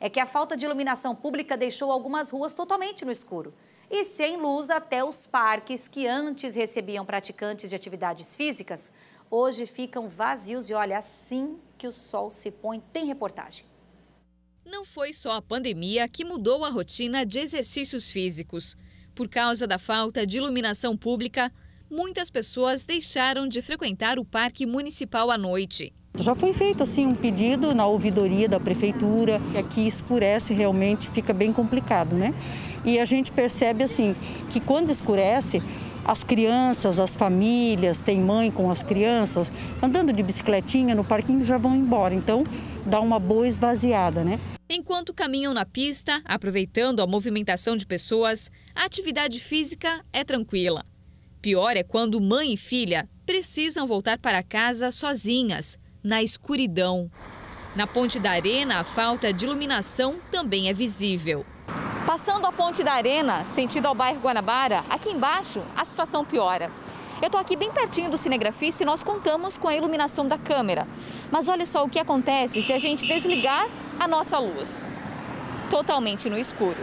é que a falta de iluminação pública deixou algumas ruas totalmente no escuro. E sem luz, até os parques que antes recebiam praticantes de atividades físicas, hoje ficam vazios. E olha, assim que o sol se põe, tem reportagem. Não foi só a pandemia que mudou a rotina de exercícios físicos. Por causa da falta de iluminação pública, muitas pessoas deixaram de frequentar o parque municipal à noite. Já foi feito assim um pedido na ouvidoria da prefeitura, que aqui escurece realmente fica bem complicado, né? E a gente percebe assim que quando escurece, as crianças, as famílias, tem mãe com as crianças, andando de bicicletinha no parquinho já vão embora, então dá uma boa esvaziada, né? Enquanto caminham na pista, aproveitando a movimentação de pessoas, a atividade física é tranquila. Pior é quando mãe e filha precisam voltar para casa sozinhas, na escuridão. Na Ponte da Arena, a falta de iluminação também é visível. Passando a Ponte da Arena, sentido ao bairro Guanabara, aqui embaixo a situação piora. Eu estou aqui bem pertinho do cinegrafista e nós contamos com a iluminação da câmera. Mas olha só o que acontece se a gente desligar a nossa luz. Totalmente no escuro.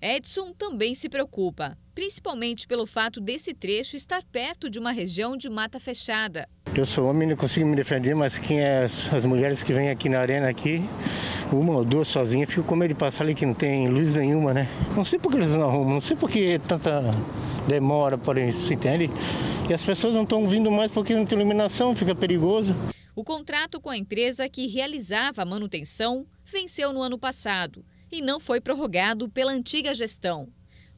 Edson também se preocupa, principalmente pelo fato desse trecho estar perto de uma região de mata fechada. Eu sou homem, não consigo me defender, mas quem é as mulheres que vêm aqui na arena aqui, uma ou duas sozinhas, fico com medo de passar ali que não tem luz nenhuma, né? Não sei por que eles não arrumam, não sei por que tanta demora, porém, se entende? E as pessoas não estão vindo mais porque não tem iluminação, fica perigoso. O contrato com a empresa que realizava a manutenção venceu no ano passado e não foi prorrogado pela antiga gestão.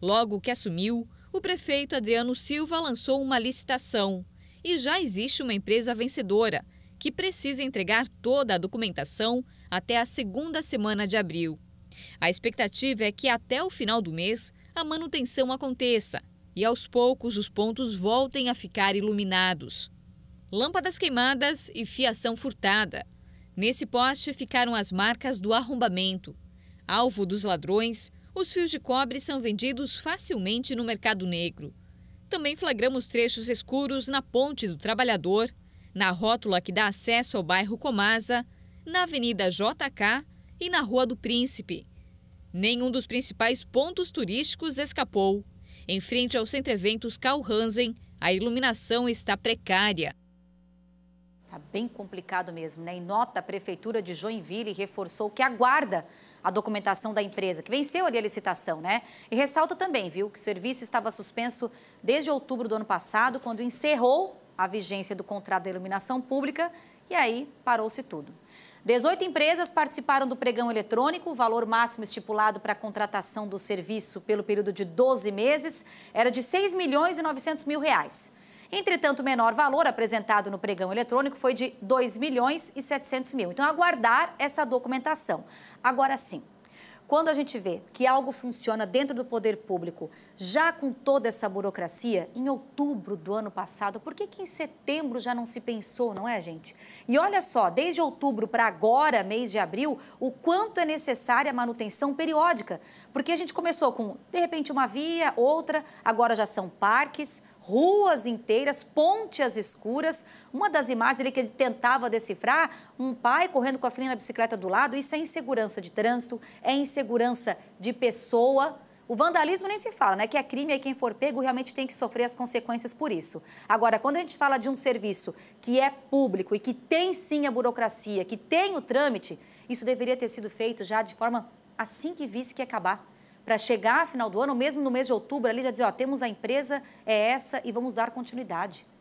Logo que assumiu, o prefeito Adriano Silva lançou uma licitação e já existe uma empresa vencedora, que precisa entregar toda a documentação até a segunda semana de abril. A expectativa é que até o final do mês a manutenção aconteça e aos poucos os pontos voltem a ficar iluminados. Lâmpadas queimadas e fiação furtada. Nesse poste ficaram as marcas do arrombamento. Alvo dos ladrões, os fios de cobre são vendidos facilmente no mercado negro. Também flagramos trechos escuros na Ponte do Trabalhador, na rótula que dá acesso ao bairro Comasa, na Avenida JK e na Rua do Príncipe. Nenhum dos principais pontos turísticos escapou. Em frente ao Centro Eventos Carl Hansen, a iluminação está precária. Está bem complicado mesmo, né? Em nota, a Prefeitura de Joinville reforçou que aguarda a documentação da empresa, que venceu ali a licitação, né? E ressalta também, viu, que o serviço estava suspenso desde outubro do ano passado, quando encerrou a vigência do contrato da iluminação pública e aí parou-se tudo. 18 empresas participaram do pregão eletrônico. O valor máximo estipulado para a contratação do serviço pelo período de 12 meses era de 6 milhões e 900 mil reais. Entretanto, o menor valor apresentado no pregão eletrônico foi de 2 milhões e 700 mil. Então, aguardar essa documentação. Agora sim, quando a gente vê que algo funciona dentro do poder público, já com toda essa burocracia, em outubro do ano passado, por que, que em setembro já não se pensou, não é, gente? E olha só, desde outubro para agora, mês de abril, o quanto é necessária a manutenção periódica. Porque a gente começou com, de repente, uma via, outra, agora já são parques, ruas inteiras, pontes escuras. Uma das imagens ali que ele tentava decifrar, um pai correndo com a filha na bicicleta do lado. Isso é insegurança de trânsito, é insegurança de pessoa. O vandalismo nem se fala, né? Que é crime e quem for pego realmente tem que sofrer as consequências por isso. Agora, quando a gente fala de um serviço que é público e que tem sim a burocracia, que tem o trâmite, isso deveria ter sido feito já de forma assim que visse que acabar para chegar a final do ano, mesmo no mês de outubro, ali já dizer, ó, temos a empresa, é essa e vamos dar continuidade.